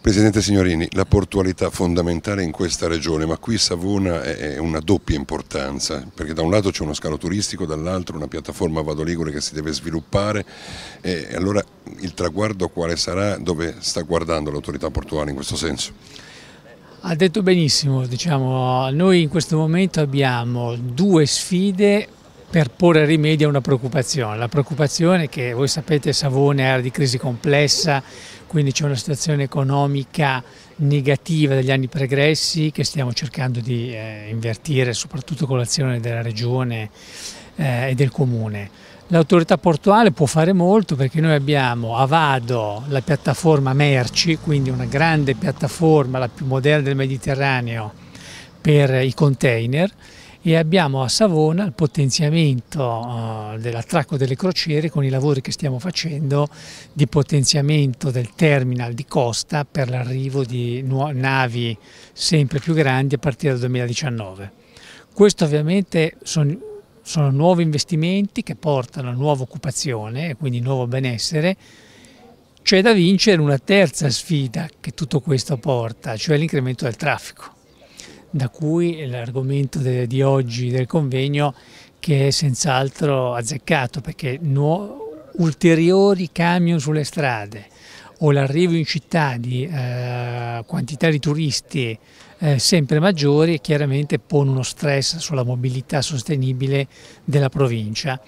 Presidente Signorini, la portualità fondamentale in questa regione, ma qui Savona è una doppia importanza, perché da un lato c'è uno scalo turistico, dall'altro una piattaforma Vadoligure che si deve sviluppare, e allora il traguardo quale sarà, dove sta guardando l'autorità portuale in questo senso? Ha detto benissimo, diciamo, noi in questo momento abbiamo due sfide, per porre rimedio a una preoccupazione. La preoccupazione è che voi sapete Savone era di crisi complessa, quindi c'è una situazione economica negativa degli anni pregressi che stiamo cercando di eh, invertire soprattutto con l'azione della regione eh, e del comune. L'autorità portuale può fare molto perché noi abbiamo a Vado la piattaforma merci, quindi una grande piattaforma, la più moderna del Mediterraneo per i container e abbiamo a Savona il potenziamento eh, dell'attracco delle crociere con i lavori che stiamo facendo di potenziamento del terminal di costa per l'arrivo di navi sempre più grandi a partire dal 2019. Questo ovviamente sono sono nuovi investimenti che portano a nuova occupazione e quindi nuovo benessere, c'è da vincere una terza sfida che tutto questo porta, cioè l'incremento del traffico da cui l'argomento di oggi del convegno che è senz'altro azzeccato perché ulteriori camion sulle strade o l'arrivo in città di eh, quantità di turisti eh, sempre maggiori chiaramente pone uno stress sulla mobilità sostenibile della provincia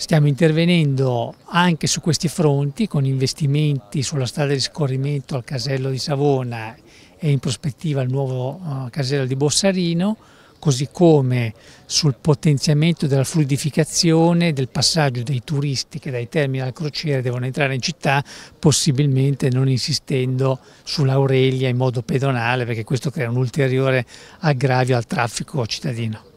Stiamo intervenendo anche su questi fronti con investimenti sulla strada di scorrimento al casello di Savona e in prospettiva al nuovo eh, casello di Bossarino, così come sul potenziamento della fluidificazione del passaggio dei turisti che dai termini terminal crociere devono entrare in città, possibilmente non insistendo sull'Aurelia in modo pedonale, perché questo crea un ulteriore aggravio al traffico cittadino.